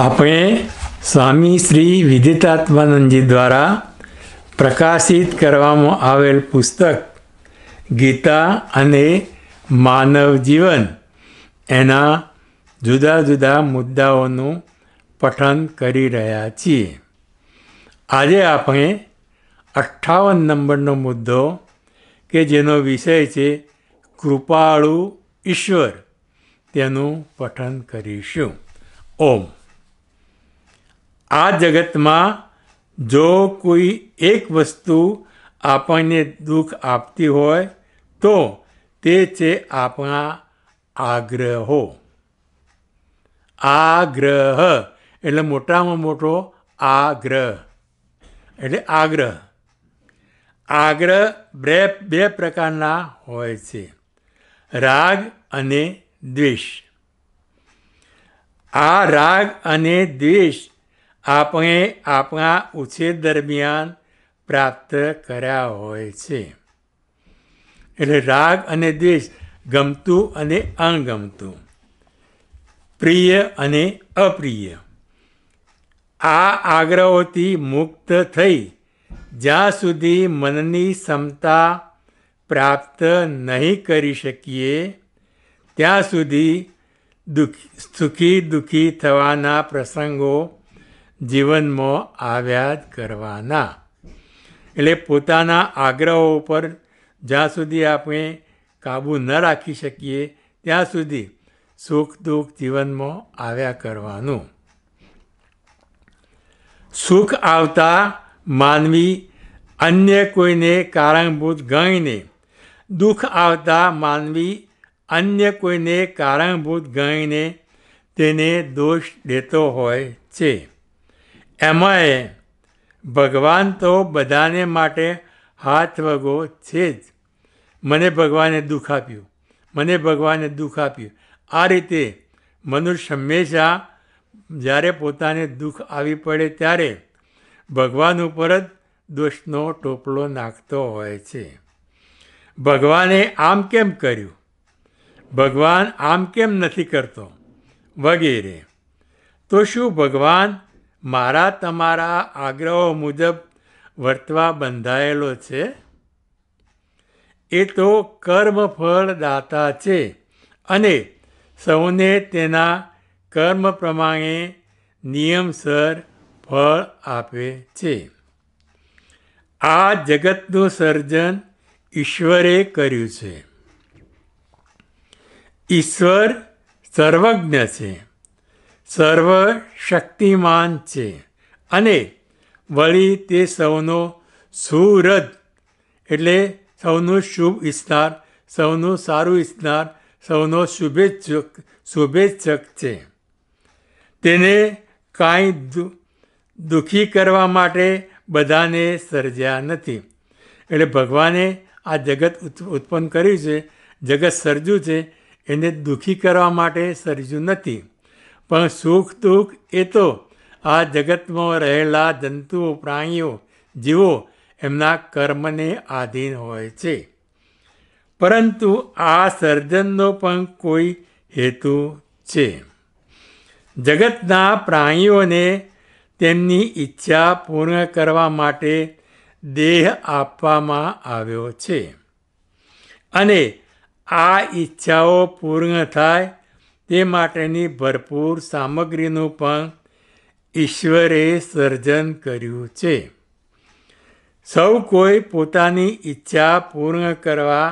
આપણે સ્વામી શ્રી વિદિતાત્માનંદજી દ્વારા પ્રકાશિત કરવામાં આવેલ પુસ્તક ગીતા અને માનવ જીવન એના જુદા જુદા મુદ્દાઓનું પઠન કરી રહ્યા છીએ આજે આપણે અઠ્ઠાવન નંબરનો મુદ્દો કે જેનો વિષય છે કૃપાળુ ઈશ્વર તેનું પઠન કરીશું ઓમ આ જગતમાં જો કોઈ એક વસ્તુ આપણને દુઃખ આપતી હોય તો તે છે આપણા આગ્રહો આગ્રહ એટલે મોટામાં મોટો આગ્રહ એટલે આગ્રહ આગ્રહ બે બે પ્રકારના હોય છે રાગ અને દ્વેષ આ રાગ અને દ્વેષ આપણે આપણા ઉછેર દરમિયાન પ્રાપ્ત કર્યા હોય છે એટલે રાગ અને દેશ ગમતું અને અણગમતું પ્રિય અને અપ્રિય આ આગ્રહોથી મુક્ત થઈ જ્યાં સુધી મનની ક્ષમતા પ્રાપ્ત નહીં કરી શકીએ ત્યાં સુધી દુઃખ સુખી દુઃખી થવાના પ્રસંગો જીવનમાં આવ્યા જ કરવાના એટલે પોતાના આગ્રહો ઉપર જ્યાં સુધી આપણે કાબૂ ન રાખી શકીએ ત્યાં સુધી સુખ દુઃખ જીવનમાં આવ્યા કરવાનું સુખ આવતા માનવી અન્ય કોઈને કારણભૂત ગણીને દુઃખ આવતા માનવી અન્ય કોઈને કારણભૂત ગણીને તેને દોષ દેતો હોય છે એમાંય ભગવાન તો બધાને માટે હાથ વગો છે જ મને ભગવાને દુઃખ આપ્યું મને ભગવાને દુઃખ આપ્યું આ રીતે મનુષ્ય હંમેશા જ્યારે પોતાને દુઃખ આવી પડે ત્યારે ભગવાન ઉપર જ દોષનો ટોપલો નાખતો હોય છે ભગવાને આમ કેમ કર્યું ભગવાન આમ કેમ નથી કરતો વગેરે તો શું ભગવાન મારા તમારા આગ્રહો મુજબ વર્તવા બંધાયેલો છે એ તો કર્મફળ દાતા છે અને સૌને તેના કર્મ પ્રમાણે નિયમસર ફળ આપે છે આ જગતનું સર્જન ઈશ્વરે કર્યું છે ઈશ્વર સર્વજ્ઞ છે સર્વ શક્તિમાન છે અને વળી તે સૌનો સુહૃદ એટલે સૌનો શુભ ઈચ્છનાર સૌનું સારું ઈચ્છનાર સૌનો શુભેચ્છક શુભેચ્છક છે તેને કાંઈ દુઃખી કરવા માટે બધાને સર્જ્યા નથી એટલે ભગવાને આ જગત ઉત્પન્ન કર્યું છે જગત સર્જ્યું છે એને દુઃખી કરવા માટે સર્જ્યું નથી પણ સુખ દુઃખ એ તો આ જગતમાં રહેલા જંતુઓ પ્રાણીઓ જીવો એમના કર્મને આધીન હોય છે પરંતુ આ સર્જનનો પણ કોઈ હેતુ છે જગતના પ્રાણીઓને તેમની ઈચ્છા પૂર્ણ કરવા માટે દેહ આપવામાં આવ્યો છે અને આ ઈચ્છાઓ પૂર્ણ થાય તે માટેની ભરપૂર સામગ્રીનું પણ ઈશ્વરે સર્જન કર્યું છે સૌ કોઈ પોતાની ઈચ્છા પૂર્ણ કરવા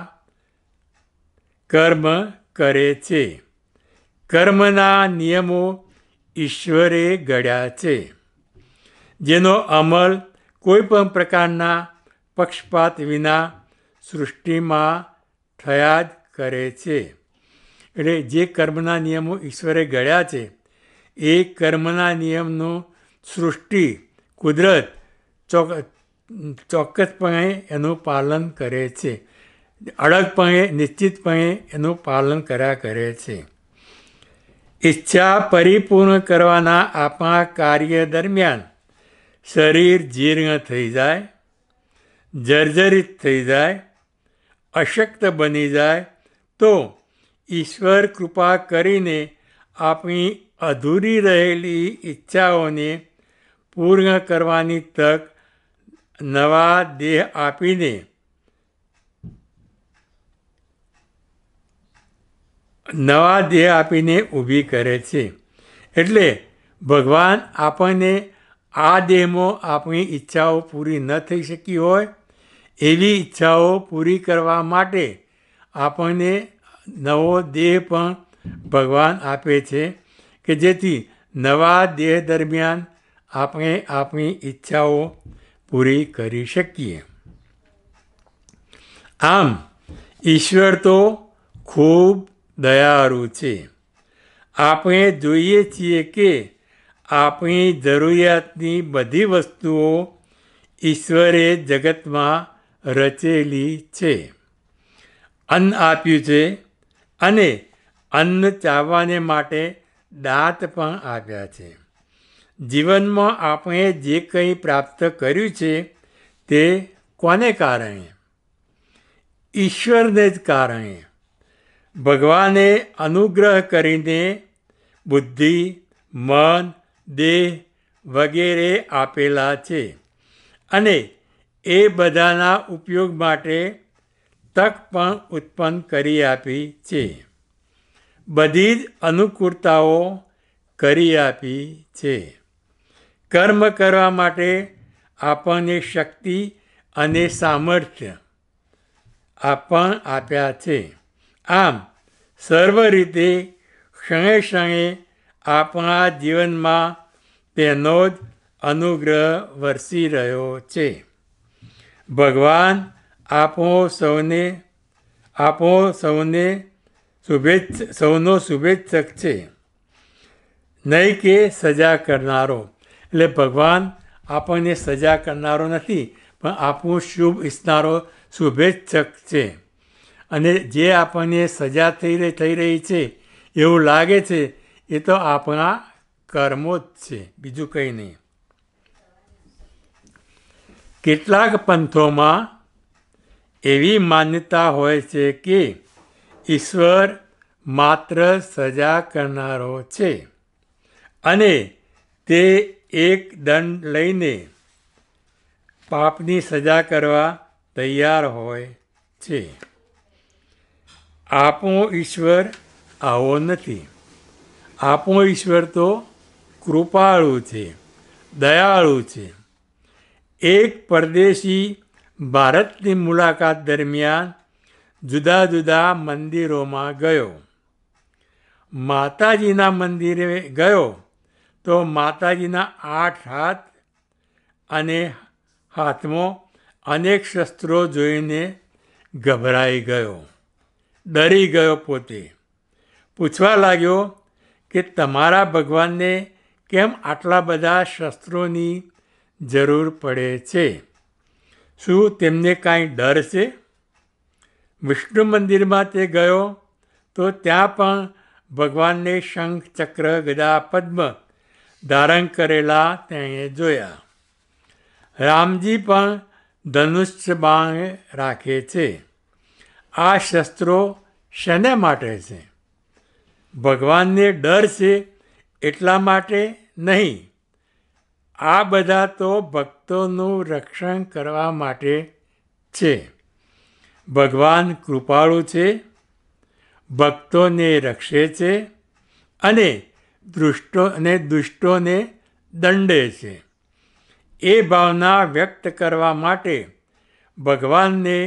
કર્મ કરે છે કર્મના નિયમો ઈશ્વરે ઘડ્યા છે જેનો અમલ કોઈપણ પ્રકારના પક્ષપાત વિના સૃષ્ટિમાં થયા જ કરે છે એટલે જે કર્મના નિયમો ઈશ્વરે ઘડ્યા છે એ કર્મના નિયમનો સૃષ્ટિ કુદરત ચોક ચોક્કસપણે એનું પાલન કરે છે અડગપણે નિશ્ચિતપણે એનું પાલન કર્યા કરે છે ઈચ્છા પરિપૂર્ણ કરવાના આપણા કાર્ય દરમિયાન શરીર જીર્ણ થઈ જાય જર્જરિત થઈ જાય અશક્ત બની જાય તો ઈશ્વર કૃપા કરીને આપણી અધૂરી રહેલી ઈચ્છાઓને પૂર્ણ કરવાની તક નવા દેહ આપીને નવા દેહ આપીને ઊભી કરે છે એટલે ભગવાન આપણને આ દેહમાં આપણી ઈચ્છાઓ પૂરી ન થઈ શકી હોય એવી ઈચ્છાઓ પૂરી કરવા માટે આપણને નવો દેહ પણ ભગવાન આપે છે કે જેથી નવા દેહ દરમિયાન આપણે આપણી ઈચ્છાઓ પૂરી કરી શકીએ આમ ઈશ્વર તો ખૂબ દયાળુ છે આપણે જોઈએ છીએ કે આપણી જરૂરિયાતની બધી વસ્તુઓ ઈશ્વરે જગતમાં રચેલી છે અન્ન આપ્યું છે અને અન્ન ચાવવાને માટે દાંત પણ આપ્યા છે જીવનમાં આપણે જે કંઈ પ્રાપ્ત કર્યું છે તે કોને કારણે ઈશ્વરને જ કારણે ભગવાને અનુગ્રહ કરીને બુદ્ધિ મન દેહ વગેરે આપેલા છે અને એ બધાના ઉપયોગ માટે તક પણ ઉત્પન્ન કરી આપી છે બધી જ અનુકૂળતાઓ કરી આપી છે કર્મ કરવા માટે આપણને શક્તિ અને સામર્થ્ય આપણ આપ્યા છે આમ સર્વ રીતે ક્ષણે ક્ષણે આપણા જીવનમાં તેનો જ અનુગ્રહ વરસી રહ્યો છે ભગવાન આપો સૌને આપો સૌને શુભેચ્છ સૌનો શુભેચ્છક છે નહીં કે સજા કરનારો એટલે ભગવાન આપણને સજા કરનારો નથી પણ આપણું શુભ ઈચ્છનારો શુભેચ્છક છે અને જે આપણને સજા થઈ રહી થઈ રહી છે એવું લાગે છે એ તો આપણા કર્મો જ છે બીજું કંઈ નહીં કેટલાક પંથોમાં એવી માન્યતા હોય છે કે ઈશ્વર માત્ર સજા કરનારો છે અને તે એક દંડ લઈને પાપની સજા કરવા તૈયાર હોય છે આપણો ઈશ્વર આવો નથી આપણો ઈશ્વર તો કૃપાળુ છે દયાળુ છે એક પરદેશી ભારતની મુલાકાત દરમિયાન જુદા જુદા મંદિરોમાં ગયો માતાજીના મંદિરે ગયો તો માતાજીના આઠ હાથ અને હાથમાં અનેક શસ્ત્રો જોઈને ગભરાઈ ગયો ડરી ગયો પોતે પૂછવા લાગ્યો કે તમારા ભગવાનને કેમ આટલા બધા શસ્ત્રોની જરૂર પડે છે શું તેમને કાંઈ ડર છે વિષ્ણુ મંદિરમાં તે ગયો તો ત્યાં પણ ભગવાનને શંખ ચક્ર ગદા પદ્મ ધારણ કરેલા તેણે જોયા રામજી પણ ધનુષ્ય બાણ રાખે છે આ શસ્ત્રો શેને માટે છે ભગવાનને ડર છે એટલા માટે નહીં આ બધા તો ભક્તોનું રક્ષણ કરવા માટે છે ભગવાન કૃપાળુ છે ભક્તોને રક્ષે છે અને દૃષ્ટો અને દુષ્ટોને દંડે છે એ ભાવના વ્યક્ત કરવા માટે ભગવાનને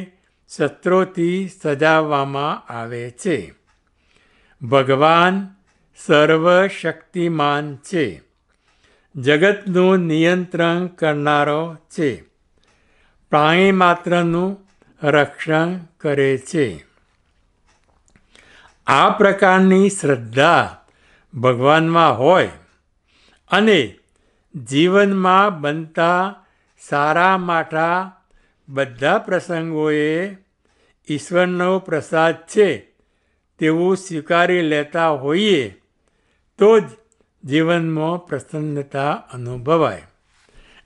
શત્રોથી સજાવવામાં આવે છે ભગવાન સર્વશક્તિમાન છે જગતનું નિયંત્રણ કરનારો છે પ્રાણી માત્રનું રક્ષણ કરે છે આ પ્રકારની શ્રદ્ધા ભગવાનમાં હોય અને જીવનમાં બનતા સારા માઠા બધા પ્રસંગોએ ઈશ્વરનો પ્રસાદ છે તેવું સ્વીકારી લેતા હોઈએ તો જ જીવનમાં પ્રસન્નતા અનુભવાય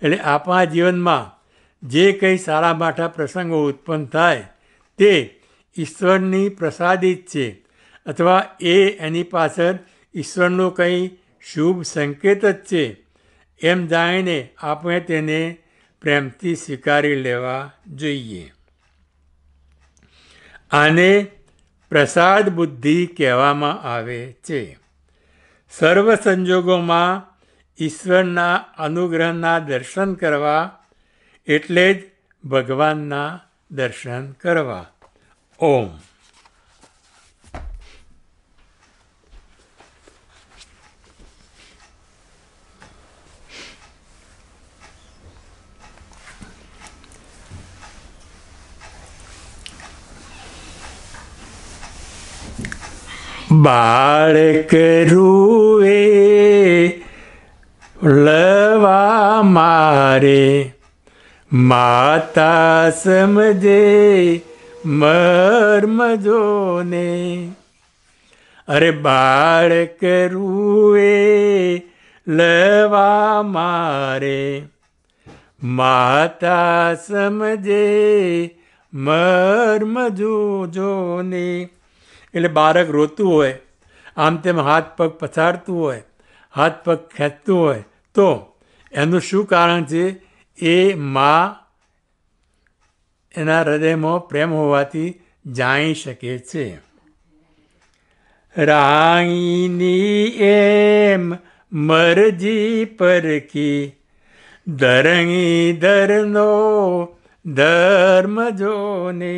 એટલે આપણા જીવનમાં જે કંઈ સારા માઠા પ્રસંગો ઉત્પન્ન થાય તે ઈશ્વરની પ્રસાદિત છે અથવા એ એની પાછળ ઈશ્વરનો કંઈ શુભ સંકેત જ છે એમ જાણીને આપણે તેને પ્રેમથી સ્વીકારી લેવા જોઈએ આને પ્રસાદ બુદ્ધિ કહેવામાં આવે છે સર્વ સંજોગોમાં ઈશ્વરના અનુગ્રહના દર્શન કરવા એટલે જ ભગવાનના દર્શન કરવા ઓમ બાળક રૂએ લવા મારે માતા સમજે મર્મ જોને અરે બાળક રૂએ લવા મારે માતા સમજે મર્મ જોને એટલે બાળક રોતું હોય આમ તેમ હાથ પગ પછાડતું હોય હાથ પગ ખેંચતું હોય તો એનું શું કારણ છે એ મા એના હૃદયમાં પ્રેમ હોવાથી જાણી શકે છે રાણીની એમ મરજી પરકી દરણી ધરનો ધર્મ જોને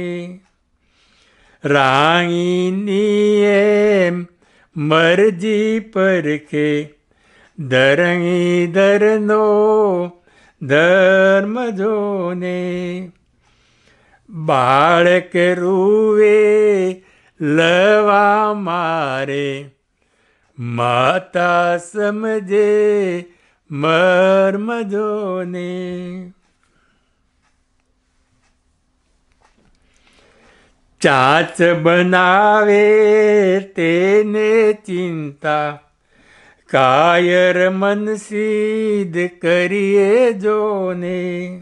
રાણીએ મરજી પરખે ધરણી ધરનો ધર્મ જોને બાળક રૂવે લવા મારે માતા સમજે મર્મ જોને ચાચ બનાવે તેને ચિંતા કાયર મન મનસીદ કરીએ જોને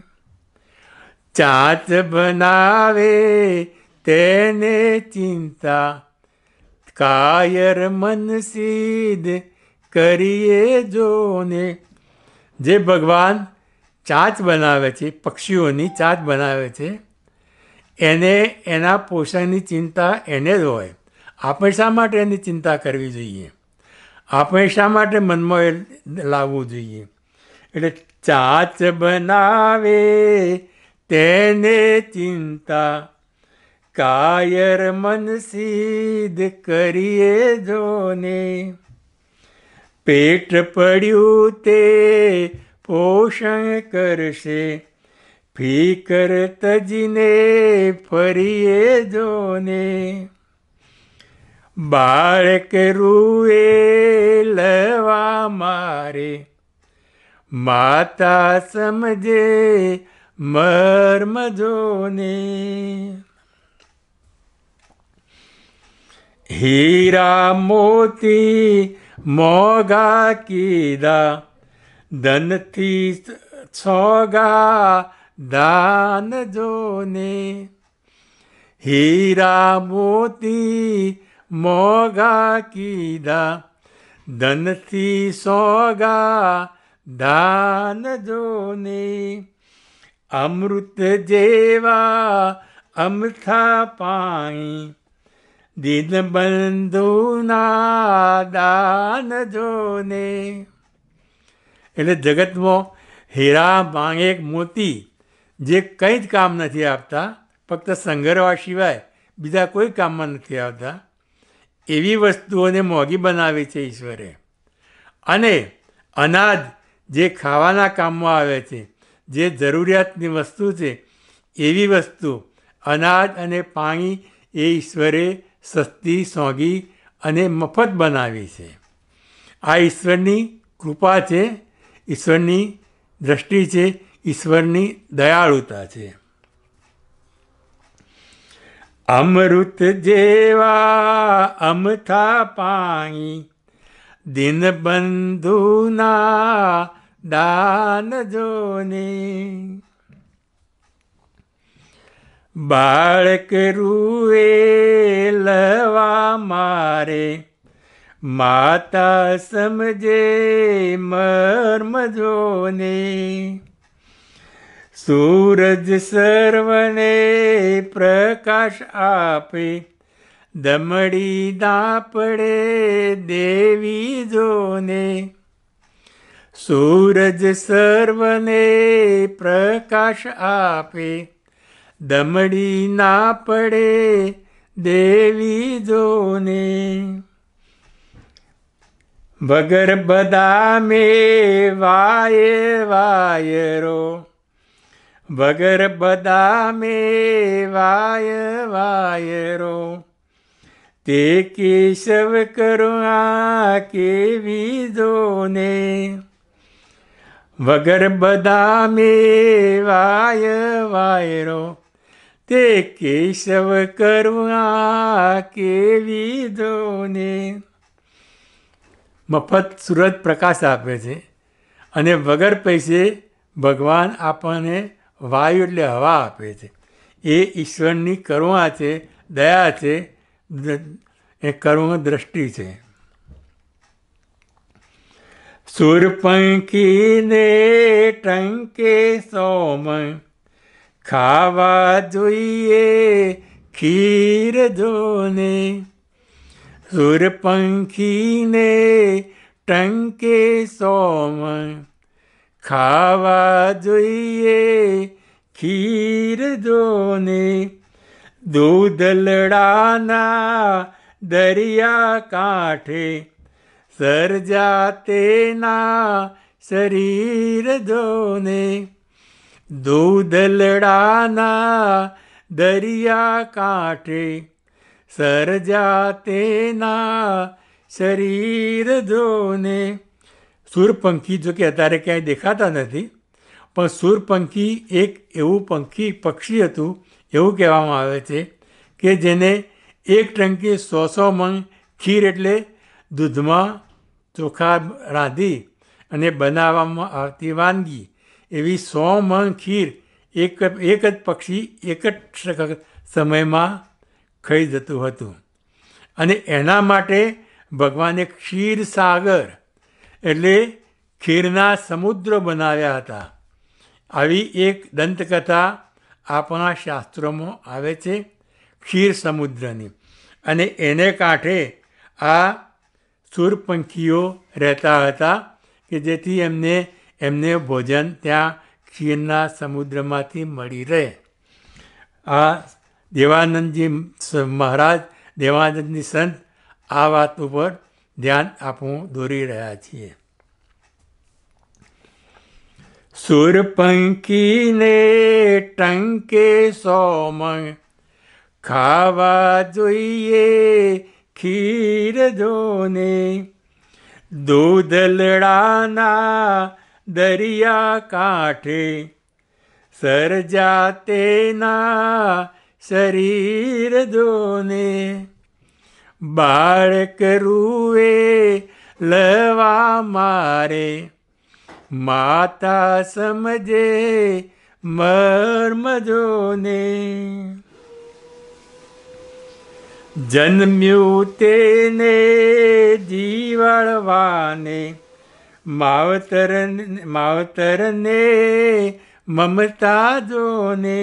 ચાચ બનાવે તેને ચિંતા કાયર મન મનસીદ કરીએ જોને જે ભગવાન ચાંચ બનાવે છે પક્ષીઓની ચાંચ બનાવે છે એને એના પોષણની ચિંતા એને જ હોય આપણે શા માટે એની ચિંતા કરવી જોઈએ આપણે શા માટે મનમાં એ લાવવું જોઈએ એટલે ચાચ બનાવે તેને ચિંતા કાયર મન સીધ કરીએ જોને પેટ પડ્યું તે પોષણ કરશે ફીકર તજીને ફરીએ જોને બાળક રૂએ લવા મારે માતા સમજે મર્મ જોને હીરા મોતી મોગા કીધા ધનથી છોગા દાન જોને હીરા મોતી મોગા કીધા ધનથી સોગા દાન જોને અમૃત જેવા અમથા પાણી દીનબંધુના દાન જોને એટલે જગતમાં હીરા માંગે એક મોતી જે કંઈ જ કામ નથી આપતા ફક્ત સંઘરવા સિવાય બીજા કોઈ કામમાં નથી આવતા એવી વસ્તુઓને મોંઘી બનાવી છે ઈશ્વરે અને અનાજ જે ખાવાના કામમાં આવે છે જે જરૂરિયાતની વસ્તુ છે એવી વસ્તુ અનાજ અને પાણી એ ઈશ્વરે સસ્તી સોંગી અને મફત બનાવી છે આ ઈશ્વરની કૃપા છે ઈશ્વરની દ્રષ્ટિ છે ઈશ્વરની દયાળુતા છે અમૃત જેવા અમથા પાણી દિનબંધુના દાન જોને બાળક રૂએ લવા મારે માતા સમજે મર્મ જોને સૂરજ સર્વને પ્રકાશ આપે દમડી ના પડે દેવી જોને સૂરજ સર્વને પ્રકાશ આપે દમડી ના પડે દેવી જોને વગર બદામે વાય વાયરો વગર બદામે વાય વાયરો તે કેશવ કરુણા કેવી જોને વગર બદામે વાય વાયરો તે કેશવ કરુણા કેવી જોને મફત સુરત પ્રકાશ આપે છે અને વગર પૈસે ભગવાન આપણને વાયુ એટલે હવા આપે છે એ ઈશ્વરની કરુણા છે દયા છે એ કરુણ દ્રષ્ટિ છે સુરપંખી ને ટંકે સોમ ખાવા જોઈએ ખીર જોને સુરપંખીને ટંકે સોમ ખાવા જોઈએ ખીર દોને દૂધલડાના દરિયા કાંઠે સર્જાતેના શરીર દોને દૂધલડાના દરિયા કાંઠે સર્જાતેના શરીર ધોને સૂરપંખી કે અત્યારે ક્યાંય દેખાતા નથી પણ સૂરપંખી એક એવું પંખી પક્ષી હતું એવું કહેવામાં આવે છે કે જેને એક ટંકી સો સો મણ ખીર એટલે દૂધમાં ચોખા રાંધી અને બનાવવામાં આવતી વાનગી એવી સો મણ ખીર એક એક જ પક્ષી એક જ સમયમાં ખાઈ જતું હતું અને એના માટે ભગવાને ક્ષીર સાગર એટલે ખીરના સમુદ્ર બનાવ્યા હતા આવી એક દંતકથા આપણા શાસ્ત્રોમાં આવે છે ખીર સમુદ્રની અને એને કાંઠે આ સૂરપંખીઓ રહેતા હતા કે જેથી એમને એમને ભોજન ત્યાં ખીરના સમુદ્રમાંથી મળી રહે આ દેવાનંદજી મહારાજ દેવાનંદની સંત આ વાત ઉપર ધ્યાન આપવું દોરી રહ્યા છીએ સુરપંખીને ટંકે સોમંગ ખાવા જોઈએ ખીર જોને દૂધલડાના દરિયા કાંઠે સર્જા તેના શરીર જોને બાળક રૂએ લવા મારે માતા સમજે મર્મજોને જન્મ્યું તેને જીવાળવાને માવતર માવતરને મમતા જોને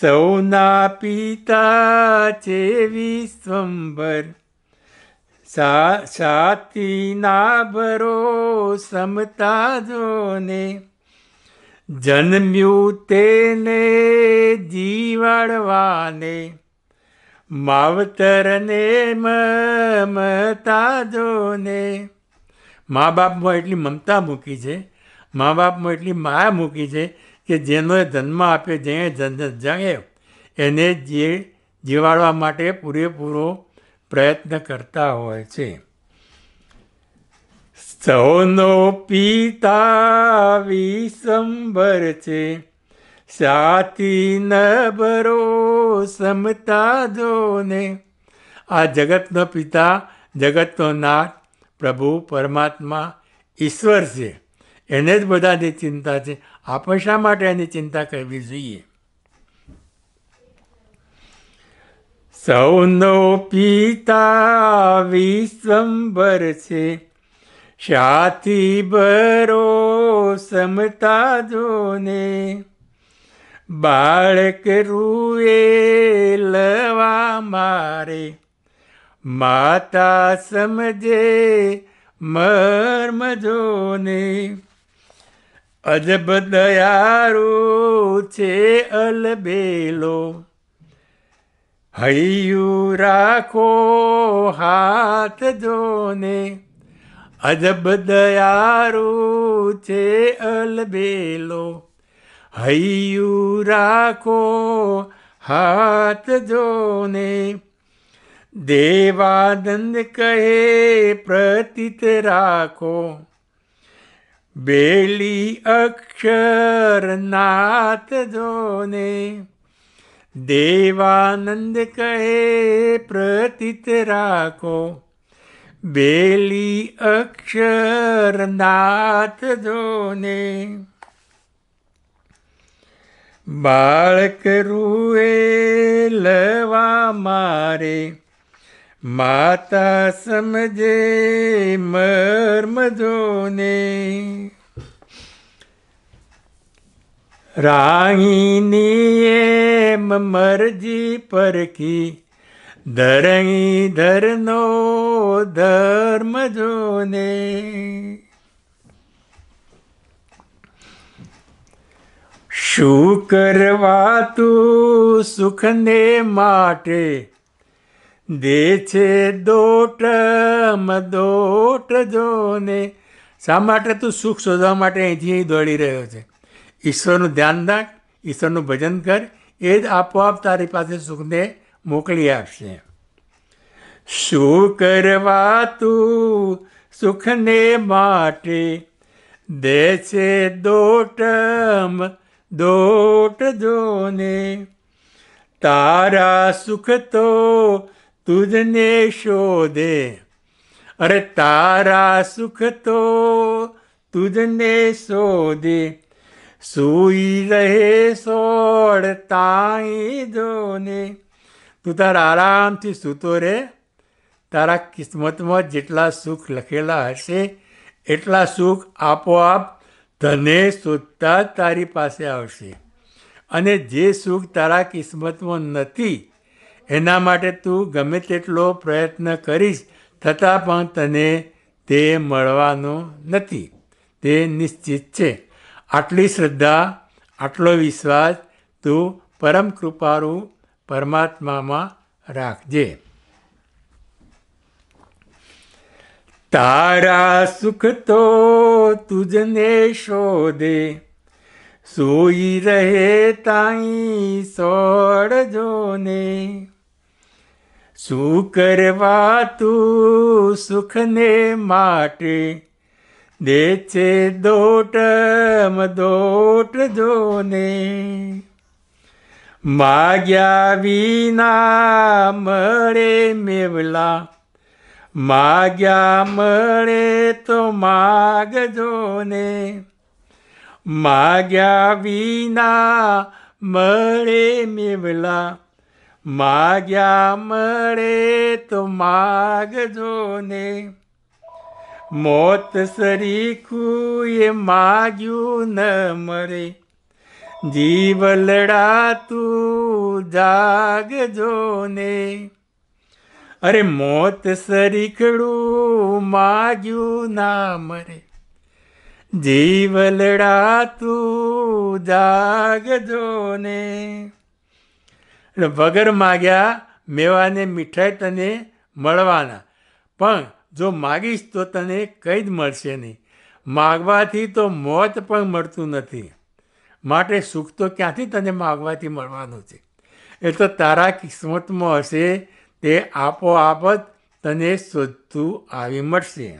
સૌના પિતા છે વિશ્વંભર સાતીના ભરો સમતા જોને જન્મ્યું તેને જીવાડવાને માવતરને મમતા જોને મા બાપમાં એટલી મમતા મૂકી છે મા બાપમાં એટલી માયા મૂકી છે કે જેનો જન્મ આપે જે જાણે એને જે જીવાડવા માટે પૂરેપૂરો પ્રયત્ન કરતા હોય છે સૌનો પિતા વિસંબર છે સાથી નબરો સમતા જોને આ જગતનો પિતા જગતનો નાથ પ્રભુ પરમાત્મા ઈશ્વર છે એને જ બધાની ચિંતા છે આપણે શા માટે એની ચિંતા કરવી જોઈએ સૌનો પિતા વિશ્વંબર છે શાથી ભરો સમતા જોને બાળક રૂએ લવા મારે માતા સમજે મર્મ જોને અજબ દયારો છે અલબેલો હૈયું રાખો હાથ જોને અજબ દયારો છે અલબેલો હૈયું રાખો હાથ જોને દેવાનંદ કહે પ્રતીત રાખો બેલી અક્ષરનાથ જોને દેવાનંદ કહે પ્રતીત રાખો બેલી અક્ષરનાથ જોને બાળક રૂએ લવા મારે માતા સમજે મર્મ મર્મજોને રાહીની મરજી પરખી ધરણી ધરનો ધર્મ જોને શું કરવા તું સુખને માટે દે છે દોટ મદોટ જોને શા માટે તું સુખ શોધવા માટે અહીંથી અહીં દોડી રહ્યો છે ઈશ્વરનું ધ્યાન રાખ ઈશ્વરનું ભજન કર એ જ આપોઆપ તારી પાસે સુખને મોકલી આપશે શું કરવા તું સુખને માટે દે છે દોટમ દોટ જોને તારા સુખ તો તુજને શોધે અરે તારા સુખ તો તુજને શોધે સૂઈ રહે સોળ તાઈ જોને તું તારા આરામથી સૂતો રે તારા કિસ્મતમાં જેટલા સુખ લખેલા હશે એટલા સુખ આપોઆપ તને શોધતા તારી પાસે આવશે અને જે સુખ તારા કિસ્મતમાં નથી એના માટે તું ગમે તેટલો પ્રયત્ન કરીશ થતાં પણ તને તે મળવાનો નથી તે નિશ્ચિત છે આટલી શ્રદ્ધા આટલો વિશ્વાસ તું પરમ કૃપારૂ પરમાત્મામાં રાખજે તારા સુખ તો તુજને શોધે સોઈ રહે તાઈ સોળજો ને શું કરવા તું સુખને માટે દે છે દોટમ દોટ જોને માગ્યા વિના મળે મેવલા માગ્યા મળે તો માગજો ને માગ્યા વિના મળે મેવલા માગ્યા મળે તો માગજો ને મોત સરીખું એ માગ્યું ન મરે જીવ લડાતું જાગજો ને અરે મોત સરીખડું માગ્યું ના મરે જીવ લડાતું જાગજો ને અને વગર માગ્યા મેવાને મીઠાઈ તને મળવાના પણ જો માગીશ તો તને કંઈ જ મળશે નહીં માગવાથી તો મોત પણ મળતું નથી માટે સુખ તો ક્યાંથી તને માગવાથી મળવાનું છે એ તો તારા કિસ્મતમાં હશે તે આપોઆપ જ તને શોધતું આવી મળશે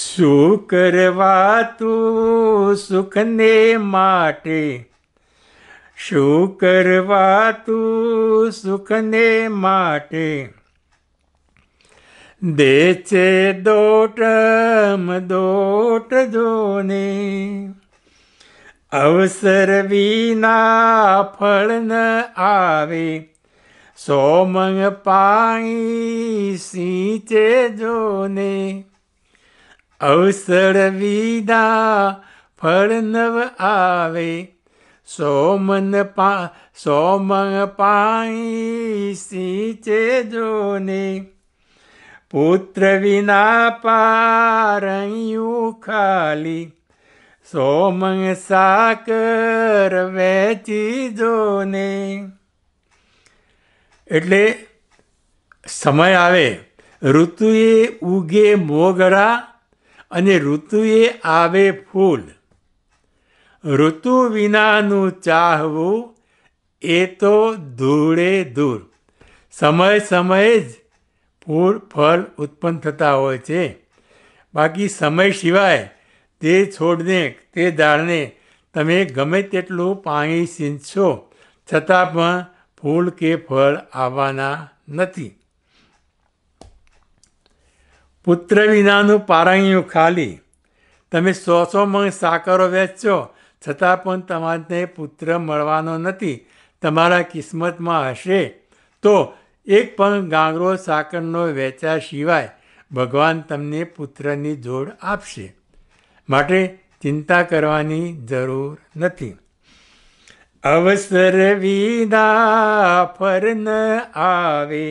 શું કરવા તું સુખને માટે શું કરવા તું સુખને માટે દે છે દોટમ દોટ જોને અવસર વિના ફળ ન આવે સોમંગ પાણી સિંચે જોને અવસર વિના ફળ નવ આવે સોમન પા સોમ પાણી સિંચે જોને પુત્ર વિના પારયું ખાલી સોમંગ સાકર વેચી જોને એટલે સમય આવે ઋતુએ ઉગે મોગરા અને ઋતુએ આવે ફૂલ ઋતુ વિનાનું ચાહવું એ તો ધૂળે દૂર સમય સમયે જ ફૂલ ફળ ઉત્પન્ન થતા હોય છે બાકી સમય સિવાય તે છોડને તે દાળને તમે ગમે તેટલું પાણી સિંચશો છતાં પણ ફૂલ કે ફળ આવવાના નથી પુત્ર વિનાનું પારણિયું ખાલી તમે સો સો મણ સાકરો વેચશો છતાં પણ તમારને પુત્ર મળવાનો નથી તમારા કિસ્મતમાં હશે તો એક પણ ગાંગરો સાકરનો વેચા સિવાય ભગવાન તમને પુત્રની જોડ આપશે માટે ચિંતા કરવાની જરૂર નથી અવસર વિના ફર ન આવે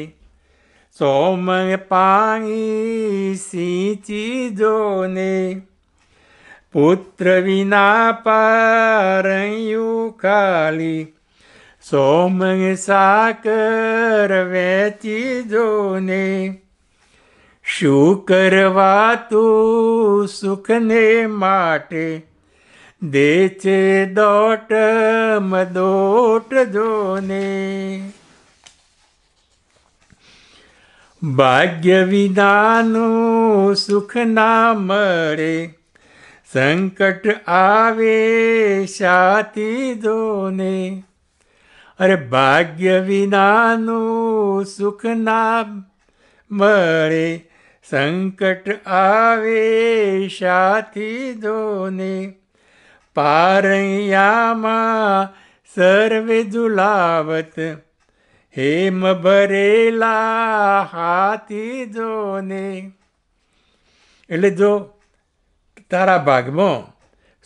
સોમ પાણી સિંચી જોને પુત્ર વિના પારયું ખાલી સોમ સાકર વેચી જોને શું કરવા તું સુખને માટે દેચે છે દોટ મદોટ જોને ભાગ્ય વિનાનું સુખ ના મળે સંકટ આવે શાતી દોને અરે ભાગ્ય વિનાનું સુખ ના મળે સંકટ આવે શાતી દોને પારૈયામાં સર્વે દુલાવત હેમ ભરેલા હાથી જોને એટલે જો તારા ભાગમાં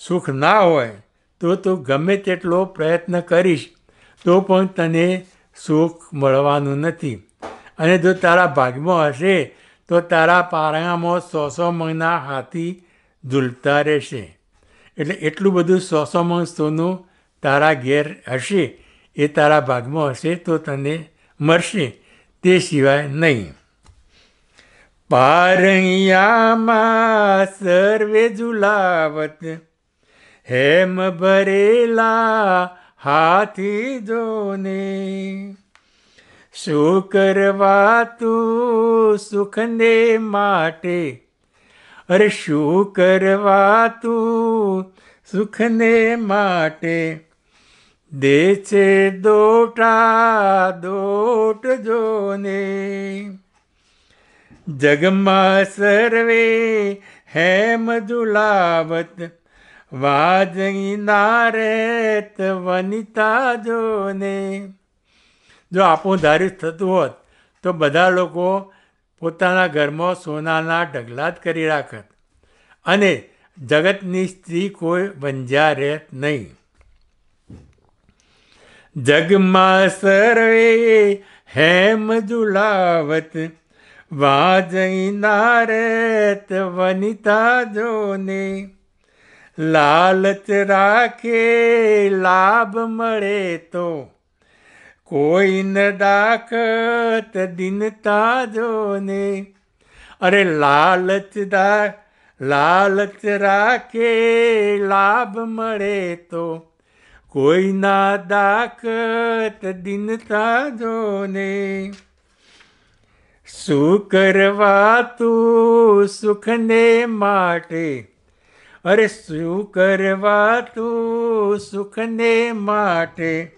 સુખ ના હોય તો તું ગમે તેટલો પ્રયત્ન કરીશ તો પણ તને સુખ મળવાનું નથી અને જો તારા ભાગમાં હશે તો તારા પારણામાં સો સો મણના હાથી ઝૂલતા રહેશે એટલે એટલું બધું સો સો મણ સોનું તારા ઘેર હશે એ તારા ભાગમાં હશે તો તને મળશે તે સિવાય નહીં પારૈયામાં સર્વે ઝુલાવત હેમ ભરેલા હાથી જોને શું કરવા તું સુખને માટે અરે શું કરવા તું સુખને માટે દે છે દોટા દોટ જોને જગમાં સર્વે હેમ દુલાવત વાજઈ ના વનિતા જોને જો આપો ધારી થતું હોત તો બધા લોકો પોતાના ઘરમાં સોનાના ઢગલા જ કરી રાખત અને જગતની સ્ત્રી કોઈ વંજ્યા રહેત નહીં જગમાં સર્વે હેમ દુલાવત વાજઈના રેત વનિતા જોને લાલચ રાખે લાભ મળે તો કોઈન દાખત દિનતા જોને અરે લાલચ દા લાલચ રાખે લાભ મળે તો કોઈના દાખત દિનતા જોને સુકરવા તું સુખને માટે અરે સુકરવા તું સુખને માટે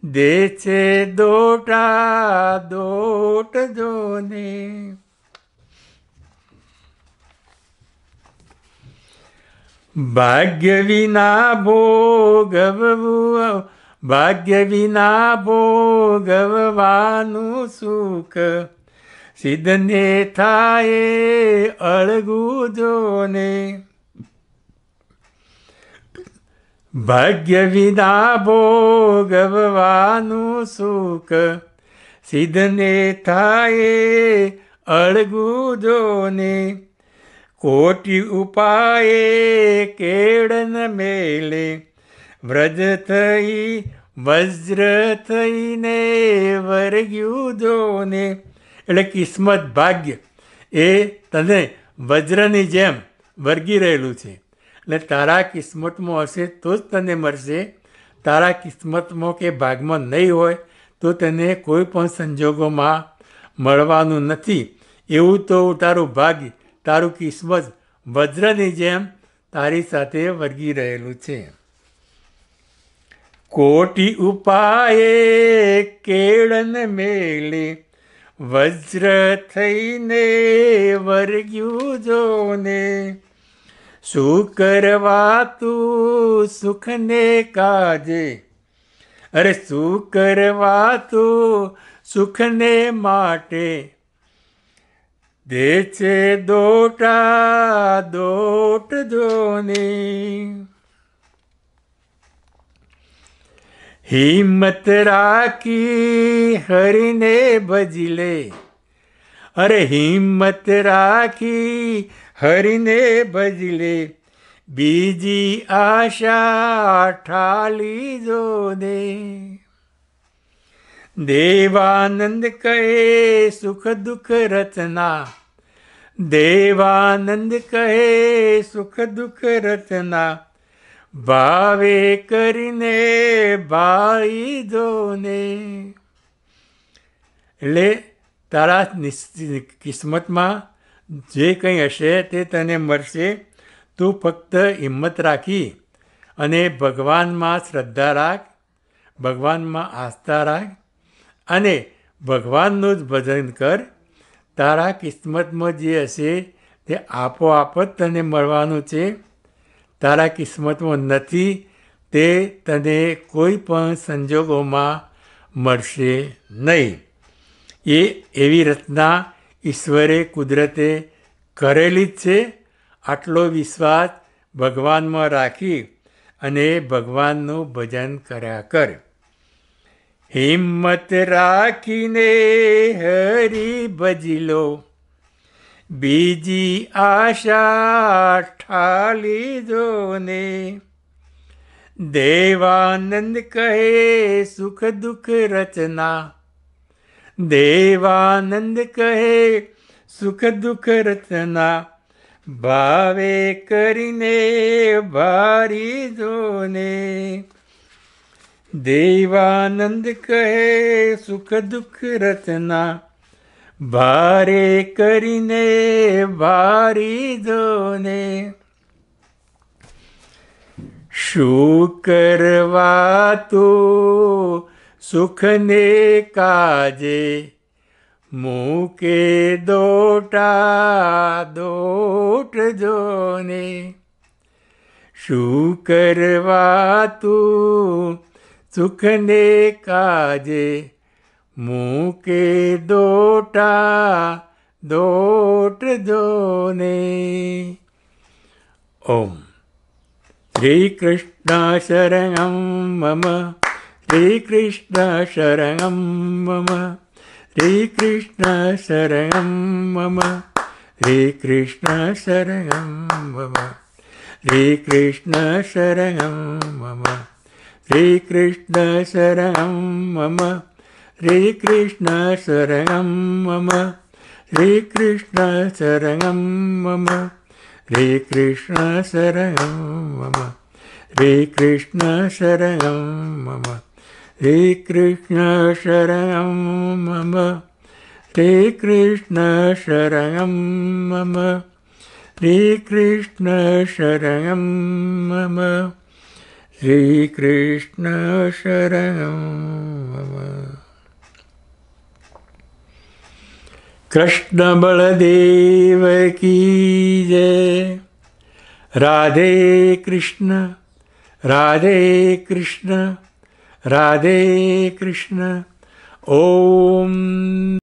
દે છે દોટા દોટ જોને ભાગ્ય વિના ભોગવવું ભાગ્ય વિના ભોગવવાનું સુખ સિદ્ધ નેથાએ અળગુજોને ભાગ્ય વિના ભોગવવાનું સુખ સિદ્ધ નેથાએ અળગુજોને કોટી ઉપાયે કેળન મેલે વ્રજ થઈ વજ્ર થઈને વર્ગ્યું જોને એટલે કિસ્મત ભાગ્ય એ તને વજ્રની જેમ વર્ગી રહેલું છે એટલે તારા કિસ્મતમાં હશે તો જ તને મળશે તારા કિસ્મતમાં કે ભાગમાં નહીં હોય તો તને કોઈ પણ સંજોગોમાં મળવાનું નથી એવું તો તારું ભાગ્ય તારું કિસ્મત વજ્રની જેમ તારી સાથે વર્ગી રહેલું છે કોટી ઉપાય કેળન મેલે વજ્ર થઈને વર્ગ્યું જોને શું કરવા તું સુખને કાજે અરે શું કરવા તું સુખને માટે દે છે દોટા દોટ જોની હિંમત રાખી હરિને ભજલે અરે હિંમત રાખી હરિને ભજલે બીજી આશા ઠાલી જો દે દેવાનંદ કહે સુખ દુઃખ રચના દેવાનંદ કહે સુખ દુઃખ રચના ભાવે કરીને ભાઈ જોને એટલે તારા કિસ્મતમાં જે કંઈ હશે તે તને મળશે તું ફક્ત હિંમત રાખી અને ભગવાનમાં શ્રદ્ધા રાખ ભગવાનમાં આસ્થા રાખ અને ભગવાનનું જ ભજન કર તારા કિસ્મતમાં જે હશે તે આપોઆપ જ તને મળવાનું છે તારા કિસ્મતમાં નથી તે તને કોઈ પણ સંજોગોમાં મળશે નહીં એ એવી રચના ઈશ્વરે કુદરતે કરેલી જ છે આટલો વિશ્વાસ ભગવાનમાં રાખી અને ભગવાનનું ભજન કર્યા કર હિંમત રાખીને હરી ભજી લો બીજી આશા ઠાલી જોને દેવાનંદ કહે સુખ દુઃખ રચના દેવાનંદ કહે સુખ દુઃખ રચના ભાવે કરીને ભારી જોને દેવાનંદ કહે સુખ દુઃખ રચના ભારે કરીને ભારી જોને શું કરવા તું સુખને કાજે મૂકે દોટા દોટ જોને શું કરવા તું સુખને કાજે મૂકે દોટા દોટ જોને ઓમ શ્રીકૃષ્ણ શરણમ મમ શ્રીકૃષ્ણ શરણમ મમ શ્રીકૃષ્ણ શરણમ મમ શ્રીકૃષ્ણ શરણમ મમ શ્રીકૃષ્ણ શરણમ મમ શ્રીકૃષ્ણ શરણમ મમ श्रीकृष्णशरणं मम श्रीकृष्णशरणं मम श्रीकृष्णशरणं मम श्रीकृष्णशरणं मम श्रीकृष्णशरणं मम श्रीकृष्णशरणं मम श्रीकृष्णशरणं मम श्रीकृष्णशरणं मम કૃષ્ણ બળદેવ કી જય રાધે કૃષ્ણ રાધે કૃષ્ણ રાધે કૃષ્ણ ઓમ